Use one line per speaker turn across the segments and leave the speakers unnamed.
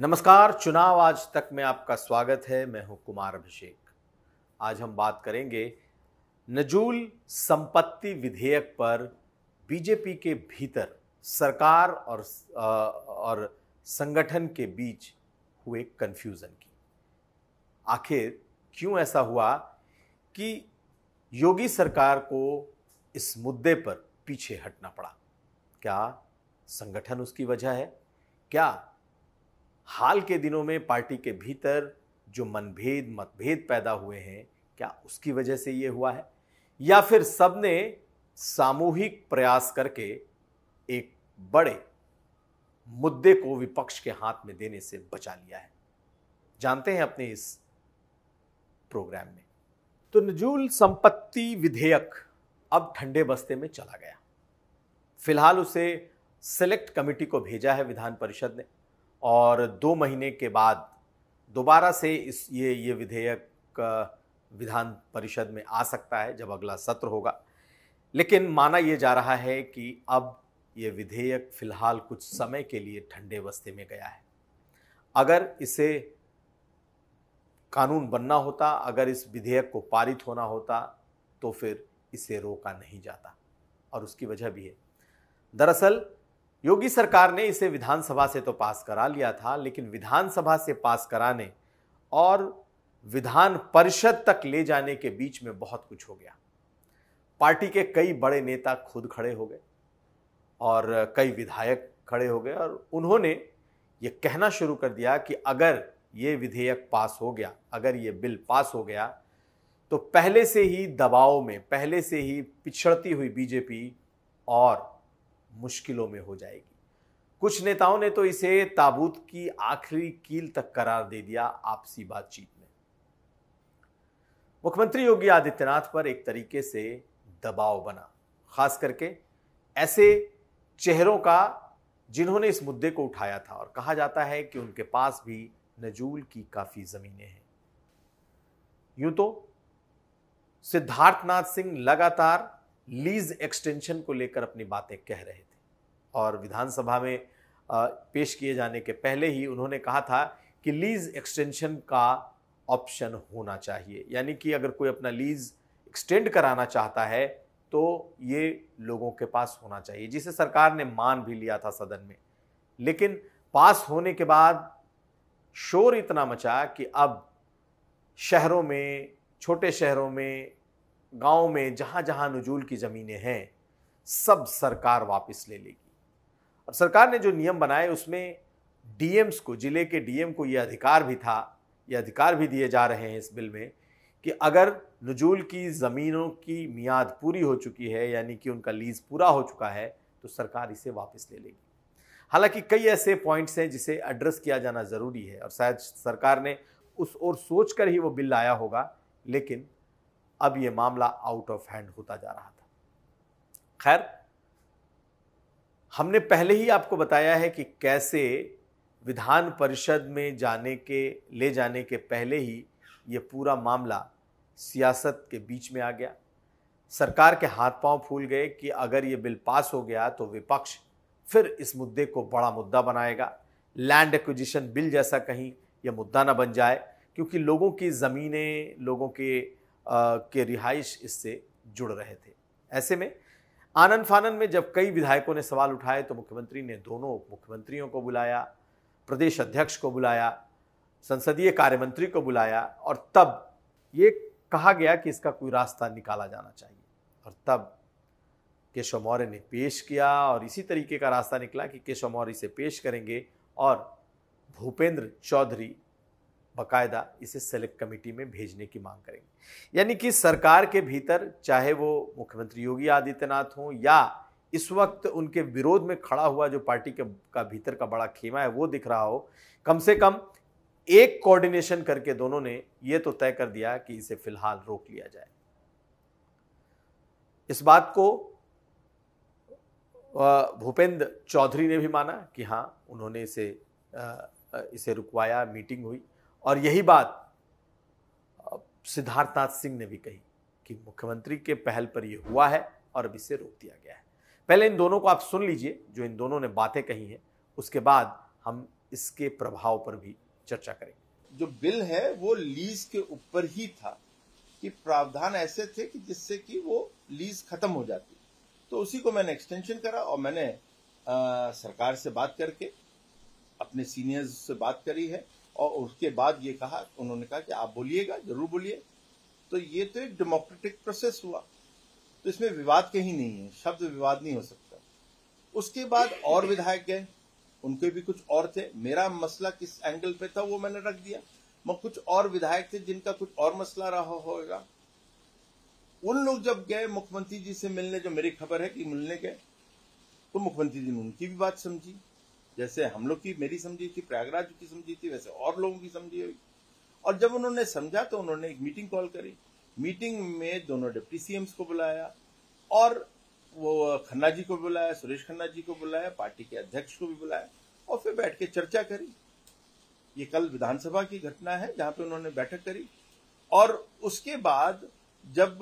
नमस्कार चुनाव आज तक में आपका स्वागत है मैं हूं कुमार अभिषेक आज हम बात करेंगे नजूल संपत्ति विधेयक पर बीजेपी के भीतर सरकार और और संगठन के बीच हुए कन्फ्यूज़न की आखिर क्यों ऐसा हुआ कि योगी सरकार को इस मुद्दे पर पीछे हटना पड़ा क्या संगठन उसकी वजह है क्या हाल के दिनों में पार्टी के भीतर जो मनभेद मतभेद पैदा हुए हैं क्या उसकी वजह से ये हुआ है या फिर सबने सामूहिक प्रयास करके एक बड़े मुद्दे को विपक्ष के हाथ में देने से बचा लिया है जानते हैं अपने इस प्रोग्राम में तो नजूल संपत्ति विधेयक अब ठंडे बस्ते में चला गया फिलहाल उसे सेलेक्ट कमेटी को भेजा है विधान परिषद ने और दो महीने के बाद दोबारा से इस ये ये विधेयक विधान परिषद में आ सकता है जब अगला सत्र होगा लेकिन माना यह जा रहा है कि अब ये विधेयक फिलहाल कुछ समय के लिए ठंडे बस्ते में गया है अगर इसे कानून बनना होता अगर इस विधेयक को पारित होना होता तो फिर इसे रोका नहीं जाता और उसकी वजह भी है दरअसल योगी सरकार ने इसे विधानसभा से तो पास करा लिया था लेकिन विधानसभा से पास कराने और विधान परिषद तक ले जाने के बीच में बहुत कुछ हो गया पार्टी के कई बड़े नेता खुद खड़े हो गए और कई विधायक खड़े हो गए और उन्होंने ये कहना शुरू कर दिया कि अगर ये विधेयक पास हो गया अगर ये बिल पास हो गया तो पहले से ही दबाव में पहले से ही पिछड़ती हुई बीजेपी और मुश्किलों में हो जाएगी कुछ नेताओं ने तो इसे ताबूत की आखिरी कील तक करार दे दिया आपसी बातचीत में मुख्यमंत्री योगी आदित्यनाथ पर एक तरीके से दबाव बना खास करके ऐसे चेहरों का जिन्होंने इस मुद्दे को उठाया था और कहा जाता है कि उनके पास भी नजूल की काफ़ी ज़मीनें हैं यूं तो सिद्धार्थनाथ सिंह लगातार लीज एक्सटेंशन को लेकर अपनी बातें कह रहे थे और विधानसभा में पेश किए जाने के पहले ही उन्होंने कहा था कि लीज़ एक्सटेंशन का ऑप्शन होना चाहिए यानी कि अगर कोई अपना लीज़ एक्सटेंड कराना चाहता है तो ये लोगों के पास होना चाहिए जिसे सरकार ने मान भी लिया था सदन में लेकिन पास होने के बाद शोर इतना मचा कि अब शहरों में छोटे शहरों में गाँव में जहाँ जहाँ नजूल की ज़मीनें हैं सब सरकार वापस ले लेगी और सरकार ने जो नियम बनाए उसमें डीएम्स को ज़िले के डीएम को ये अधिकार भी था ये अधिकार भी दिए जा रहे हैं इस बिल में कि अगर नजूल की ज़मीनों की मियाद पूरी हो चुकी है यानी कि उनका लीज़ पूरा हो चुका है तो सरकार इसे वापस ले लेगी हालांकि कई ऐसे पॉइंट्स हैं जिसे एड्रेस किया जाना ज़रूरी है और शायद सरकार ने उस ओर सोच कर ही वो बिल लाया होगा लेकिन अब ये मामला आउट ऑफ हैंड होता जा रहा था खैर हमने पहले ही आपको बताया है कि कैसे विधान परिषद में जाने के ले जाने के पहले ही ये पूरा मामला सियासत के बीच में आ गया सरकार के हाथ पांव फूल गए कि अगर ये बिल पास हो गया तो विपक्ष फिर इस मुद्दे को बड़ा मुद्दा बनाएगा लैंड एक्विजिशन बिल जैसा कहीं ये मुद्दा ना बन जाए क्योंकि लोगों की ज़मीनें लोगों के आ, के रिहाइश इससे जुड़ रहे थे ऐसे में आनन फानन में जब कई विधायकों ने सवाल उठाए तो मुख्यमंत्री ने दोनों उप मुख्यमंत्रियों को बुलाया प्रदेश अध्यक्ष को बुलाया संसदीय कार्य मंत्री को बुलाया और तब ये कहा गया कि इसका कोई रास्ता निकाला जाना चाहिए और तब केशव मौर्य ने पेश किया और इसी तरीके का रास्ता निकला कि केशव मौर्य इसे पेश करेंगे और भूपेंद्र चौधरी बकायदा इसे सेलेक्ट कमेटी में भेजने की मांग करेंगे यानी कि सरकार के भीतर चाहे वो मुख्यमंत्री योगी आदित्यनाथ हों या इस वक्त उनके विरोध में खड़ा हुआ जो पार्टी के का भीतर का बड़ा खेमा है वो दिख रहा हो कम से कम एक कोऑर्डिनेशन करके दोनों ने ये तो तय कर दिया कि इसे फिलहाल रोक लिया जाए इस बात को भूपेंद्र चौधरी ने भी माना कि हाँ उन्होंने इसे इसे रुकवाया मीटिंग हुई और यही बात सिद्धार्थनाथ सिंह ने भी कही कि मुख्यमंत्री के पहल पर यह हुआ है और अब इसे रोक दिया गया है पहले इन दोनों को आप सुन लीजिए जो इन दोनों ने बातें कही हैं उसके बाद हम इसके प्रभाव
पर भी चर्चा करेंगे जो बिल है वो लीज के ऊपर ही था कि प्रावधान ऐसे थे कि जिससे कि वो लीज खत्म हो जाती तो उसी को मैंने एक्सटेंशन करा और मैंने आ, सरकार से बात करके अपने सीनियर्स से बात करी है और उसके बाद ये कहा उन्होंने कहा कि आप बोलिएगा जरूर बोलिए तो ये तो एक डेमोक्रेटिक प्रोसेस हुआ तो इसमें विवाद कहीं नहीं है शब्द विवाद नहीं हो सकता उसके बाद और विधायक गए उनके भी कुछ और थे मेरा मसला किस एंगल पे था वो मैंने रख दिया मैं कुछ और विधायक थे जिनका कुछ और मसला रहा होगा उन लोग जब गए मुख्यमंत्री जी से मिलने जो मेरी खबर है कि मिलने गए तो मुख्यमंत्री जी ने उनकी भी बात समझी जैसे हम लोग की मेरी समझी थी प्रयागराज की समझी थी वैसे और लोगों की समझी हुई और जब उन्होंने समझा तो उन्होंने एक मीटिंग कॉल करी मीटिंग में दोनों डिप्टी सीएम को बुलाया और वो खन्ना जी को बुलाया सुरेश खन्ना जी को बुलाया पार्टी के अध्यक्ष को भी बुलाया और फिर बैठ के चर्चा करी ये कल विधानसभा की घटना है जहां पे उन्होंने बैठक करी और उसके बाद जब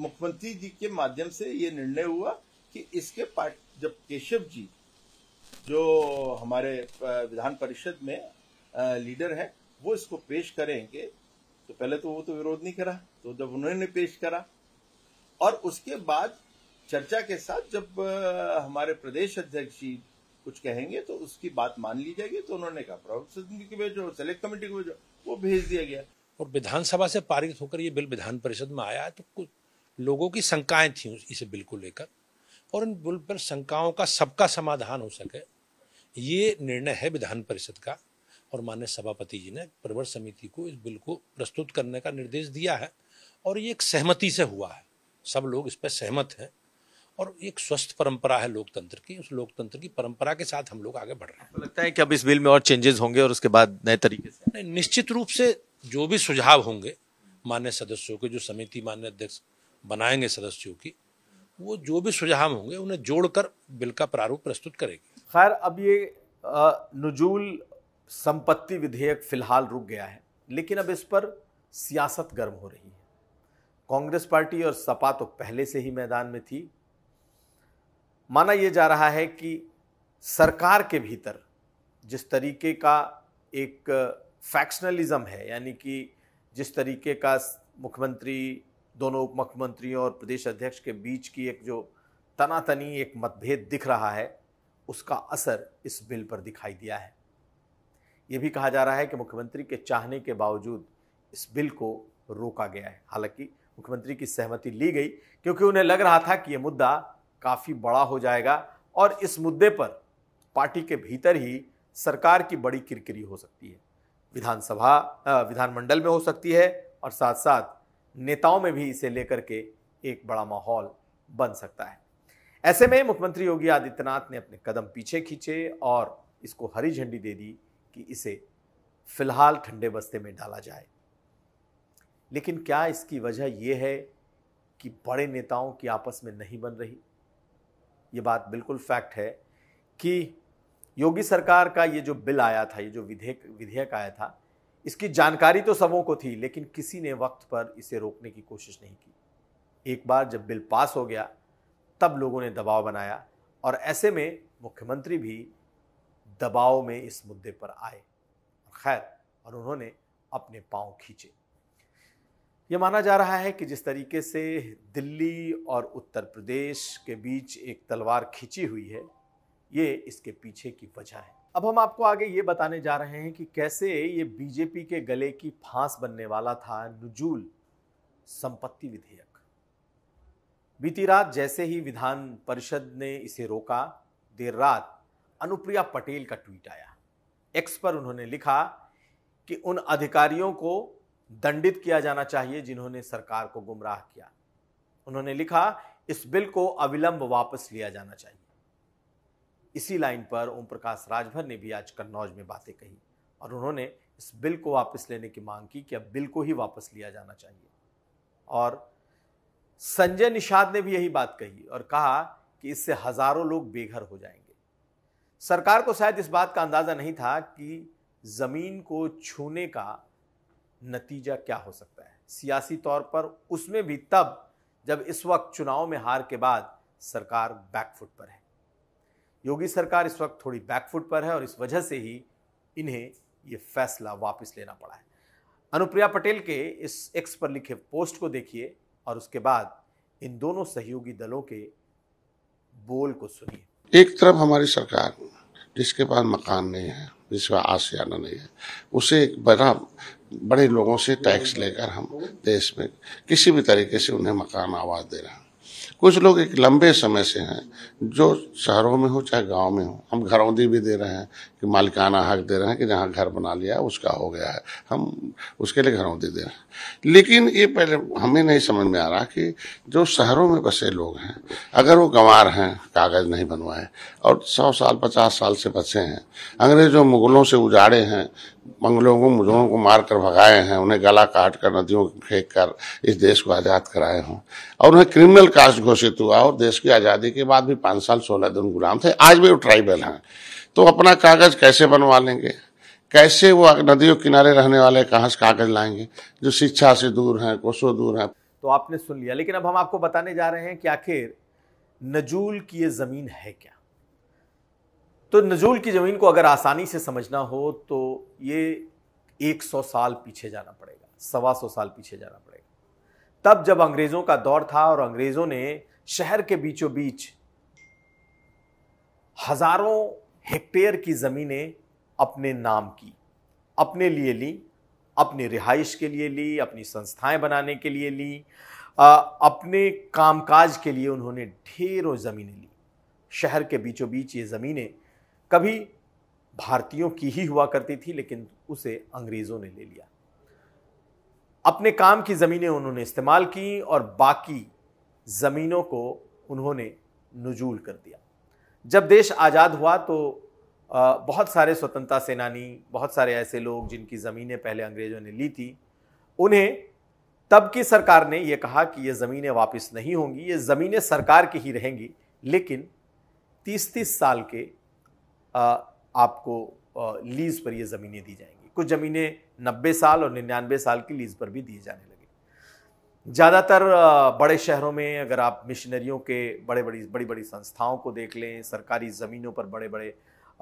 मुख्यमंत्री जी के माध्यम से ये निर्णय हुआ कि इसके पार्ट जब केशव जी जो हमारे विधान परिषद में लीडर है वो इसको पेश करेंगे तो पहले तो वो तो विरोध नहीं करा तो जब उन्होंने पेश करा और उसके बाद चर्चा के साथ जब हमारे प्रदेश अध्यक्ष जी कुछ कहेंगे तो उसकी बात मान ली जाएगी तो उन्होंने कहा प्रवक्ता को भेजो सेलेक्ट कमेटी को भेजो वो भेज दिया गया और विधानसभा से पारित होकर ये बिल विधान परिषद में आया तो कुछ लोगों की शंकाएं थी इस बिल को लेकर और इन बिल पर शंकाओं का सबका समाधान हो सके ये निर्णय है विधान परिषद का और मान्य सभापति जी ने प्रवर समिति को इस बिल को प्रस्तुत करने का निर्देश दिया है और ये एक सहमति से हुआ है सब लोग इस पर सहमत हैं और एक स्वस्थ परंपरा है लोकतंत्र की उस लोकतंत्र की परंपरा के साथ हम लोग आगे बढ़ रहे हैं
लगता है कि अब इस बिल में और चेंजेस होंगे और उसके बाद नए तरीके से
नहीं निश्चित रूप से जो भी सुझाव होंगे मान्य सदस्यों के जो समिति मान्य अध्यक्ष बनाएंगे सदस्यों की वो जो भी सुझाव होंगे उन्हें जोड़कर बिल का प्रारूप प्रस्तुत करेगी खैर अब ये नजूल
संपत्ति विधेयक फिलहाल रुक गया है लेकिन अब इस पर सियासत गर्म हो रही है कांग्रेस पार्टी और सपा तो पहले से ही मैदान में थी माना यह जा रहा है कि सरकार के भीतर जिस तरीके का एक फैक्शनलिज्म है यानी कि जिस तरीके का मुख्यमंत्री दोनों उप मुख्यमंत्रियों और प्रदेश अध्यक्ष के बीच की एक जो तनातनी एक मतभेद दिख रहा है उसका असर इस बिल पर दिखाई दिया है यह भी कहा जा रहा है कि मुख्यमंत्री के चाहने के बावजूद इस बिल को रोका गया है हालांकि मुख्यमंत्री की सहमति ली गई क्योंकि उन्हें लग रहा था कि ये मुद्दा काफ़ी बड़ा हो जाएगा और इस मुद्दे पर पार्टी के भीतर ही सरकार की बड़ी किरकिरी हो सकती है विधानसभा विधानमंडल में हो सकती है और साथ साथ नेताओं में भी इसे लेकर के एक बड़ा माहौल बन सकता है ऐसे में मुख्यमंत्री योगी आदित्यनाथ ने अपने कदम पीछे खींचे और इसको हरी झंडी दे दी कि इसे फिलहाल ठंडे बस्ते में डाला जाए लेकिन क्या इसकी वजह यह है कि बड़े नेताओं की आपस में नहीं बन रही ये बात बिल्कुल फैक्ट है कि योगी सरकार का ये जो बिल आया था ये जो विधेयक विधेयक आया था इसकी जानकारी तो सबों को थी लेकिन किसी ने वक्त पर इसे रोकने की कोशिश नहीं की एक बार जब बिल पास हो गया तब लोगों ने दबाव बनाया और ऐसे में मुख्यमंत्री भी दबाव में इस मुद्दे पर आए और खैर और उन्होंने अपने पांव खींचे ये माना जा रहा है कि जिस तरीके से दिल्ली और उत्तर प्रदेश के बीच एक तलवार खींची हुई है ये इसके पीछे की वजह है अब हम आपको आगे ये बताने जा रहे हैं कि कैसे ये बीजेपी के गले की फांस बनने वाला था नजूल संपत्ति विधेयक बीती रात जैसे ही विधान परिषद ने इसे रोका देर रात अनुप्रिया पटेल का ट्वीट आया एक्स पर उन्होंने लिखा कि उन अधिकारियों को दंडित किया जाना चाहिए जिन्होंने सरकार को गुमराह किया उन्होंने लिखा इस बिल को अविलंब वापस लिया जाना चाहिए इसी लाइन पर ओम प्रकाश राजभर ने भी आज कन्नौज में बातें कही और उन्होंने इस बिल को वापस लेने की मांग की कि अब बिल को ही वापस लिया जाना चाहिए और संजय निषाद ने भी यही बात कही और कहा कि इससे हजारों लोग बेघर हो जाएंगे सरकार को शायद इस बात का अंदाज़ा नहीं था कि ज़मीन को छूने का नतीजा क्या हो सकता है सियासी तौर पर उसमें भी तब जब इस वक्त चुनाव में हार के बाद सरकार बैकफुट पर है योगी सरकार इस वक्त थोड़ी बैकफुट पर है और इस वजह से ही इन्हें ये फैसला वापस लेना पड़ा है अनुप्रिया पटेल के इस एक्स पर लिखे पोस्ट को देखिए और उसके बाद इन दोनों सहयोगी दलों के बोल को सुनिए
एक तरफ हमारी सरकार जिसके पास मकान नहीं है जिसके पास आशियाना नहीं है उसे एक बड़ा बड़े लोगों से टैक्स लेकर हम देश में किसी भी तरीके से उन्हें मकान आवाज़ दे रहे हैं कुछ लोग एक लंबे समय से हैं जो शहरों में हो चाहे गांव में हो हम घरौंदी भी दे रहे हैं कि मालिकाना हक दे रहे हैं कि जहाँ घर बना लिया उसका हो गया है हम उसके लिए घरों दे दे रहे हैं लेकिन ये पहले हमें नहीं समझ में आ रहा कि जो शहरों में बसे लोग हैं अगर वो गंवार हैं कागज़ नहीं बनवाए और सौ साल पचास साल से बसे हैं अंग्रेजों मुगलों से उजाड़े हैं मंगलों को मुझों को मार कर भगाए हैं उन्हें गला काट कर नदियों फेंक कर इस देश को आज़ाद कराए हों और उन्हें क्रिमिनल कास्ट घोषित हुआ और देश की आज़ादी के बाद भी पाँच साल सोलह दिन गुलाम थे आज भी वो ट्राइबल हैं तो अपना कागज कैसे बनवा लेंगे कैसे वो नदियों किनारे रहने वाले कहाँ से कागज लाएंगे जो शिक्षा से दूर हैं कोसों दूर हैं
तो आपने सुन लिया लेकिन अब हम आपको बताने जा रहे हैं कि आखिर नजूल की ये ज़मीन है क्या तो नजूल की ज़मीन को अगर आसानी से समझना हो तो ये 100 साल पीछे जाना पड़ेगा सवा सौ साल पीछे जाना पड़ेगा तब जब अंग्रेज़ों का दौर था और अंग्रेज़ों ने शहर के बीचों बीच हज़ारों हेक्टेयर की ज़मीनें अपने नाम की अपने लिए ली अपनी रिहाइश के लिए ली अपनी संस्थाएं बनाने के लिए ली आ, अपने कामकाज के लिए उन्होंने ढेरों ज़मीनें ली शहर के बीचों बीच ये ज़मीनें कभी भारतीयों की ही हुआ करती थी लेकिन उसे अंग्रेज़ों ने ले लिया अपने काम की ज़मीनें उन्होंने इस्तेमाल की और बाकी ज़मीनों को उन्होंने नजूल कर दिया जब देश आज़ाद हुआ तो बहुत सारे स्वतंत्रता सेनानी बहुत सारे ऐसे लोग जिनकी ज़मीनें पहले अंग्रेज़ों ने ली थी उन्हें तब की सरकार ने यह कहा कि ये ज़मीनें वापस नहीं होंगी ये ज़मीनें सरकार की ही रहेंगी लेकिन तीस तीस साल के आपको लीज़ पर ये ज़मीनें दी जाएंगी कुछ ज़मीनें नब्बे साल और निन्यानवे साल की लीज़ पर भी दी जाने लगी ज़्यादातर बड़े शहरों में अगर आप मिशनरियों के बड़े बड़ी बड़ी बड़ी संस्थाओं को देख लें सरकारी ज़मीनों पर बड़े बड़े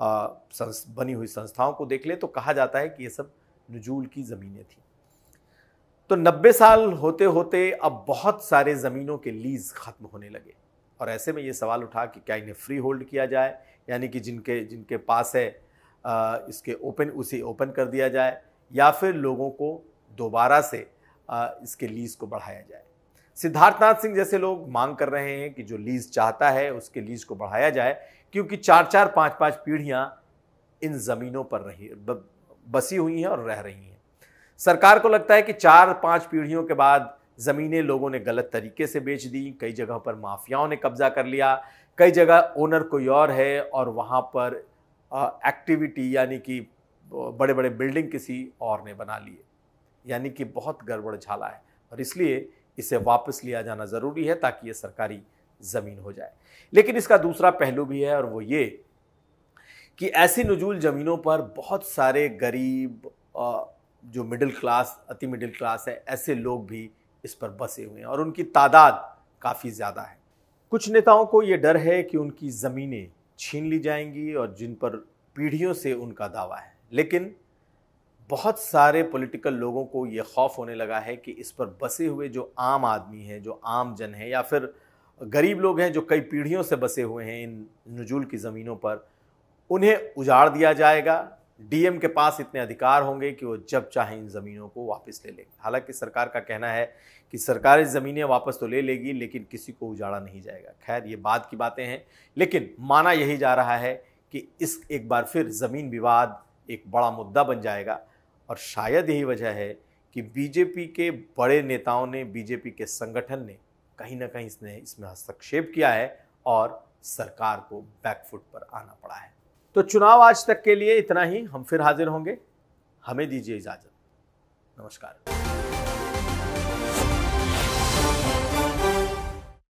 बनी हुई संस्थाओं को देख लें तो कहा जाता है कि ये सब नजूल की ज़मीनें थी तो 90 साल होते होते अब बहुत सारे ज़मीनों के लीज़ ख़त्म होने लगे और ऐसे में ये सवाल उठा कि क्या इन्हें फ्री होल्ड किया जाए यानी कि जिनके जिनके पास है इसके ओपन उसे ओपन कर दिया जाए या फिर लोगों को दोबारा से इसके लीज को बढ़ाया जाए सिद्धार्थनाथ सिंह जैसे लोग मांग कर रहे हैं कि जो लीज चाहता है उसके लीज को बढ़ाया जाए क्योंकि चार चार पाँच पाँच पीढ़ियाँ इन ज़मीनों पर रही बसी हुई हैं और रह रही हैं सरकार को लगता है कि चार पाँच पीढ़ियों के बाद ज़मीनें लोगों ने गलत तरीके से बेच दी कई जगह पर माफियाओं ने कब्ज़ा कर लिया कई जगह ओनर कोई और है और वहाँ पर एक्टिविटी यानी कि बड़े बड़े बिल्डिंग किसी और ने बना लिए यानी कि बहुत गड़बड़ झाला है और इसलिए इसे वापस लिया जाना ज़रूरी है ताकि ये सरकारी ज़मीन हो जाए लेकिन इसका दूसरा पहलू भी है और वो ये कि ऐसी नजूल ज़मीनों पर बहुत सारे गरीब जो मिडिल क्लास अति मिडिल क्लास है ऐसे लोग भी इस पर बसे हुए हैं और उनकी तादाद काफ़ी ज़्यादा है कुछ नेताओं को ये डर है कि उनकी ज़मीनें छीन ली जाएंगी और जिन पर पीढ़ियों से उनका दावा है लेकिन बहुत सारे पॉलिटिकल लोगों को ये खौफ होने लगा है कि इस पर बसे हुए जो आम आदमी हैं जो आम जन हैं या फिर गरीब लोग हैं जो कई पीढ़ियों से बसे हुए हैं इन नजूल की ज़मीनों पर उन्हें उजाड़ दिया जाएगा डीएम के पास इतने अधिकार होंगे कि वो जब चाहे इन ज़मीनों को वापस ले लेंगे हालांकि सरकार का कहना है कि सरकार ज़मीनें वापस तो ले लेगी लेकिन किसी को उजाड़ा नहीं जाएगा खैर ये बात की बातें हैं लेकिन माना यही जा रहा है कि इस एक बार फिर ज़मीन विवाद एक बड़ा मुद्दा बन जाएगा और शायद यही वजह है कि बीजेपी के बड़े नेताओं ने बीजेपी के संगठन ने कहीं ना कहीं इसने इसमें हस्तक्षेप किया है और सरकार को बैकफुट पर आना पड़ा है तो चुनाव आज तक के लिए इतना ही हम फिर हाजिर होंगे हमें दीजिए इजाज़त नमस्कार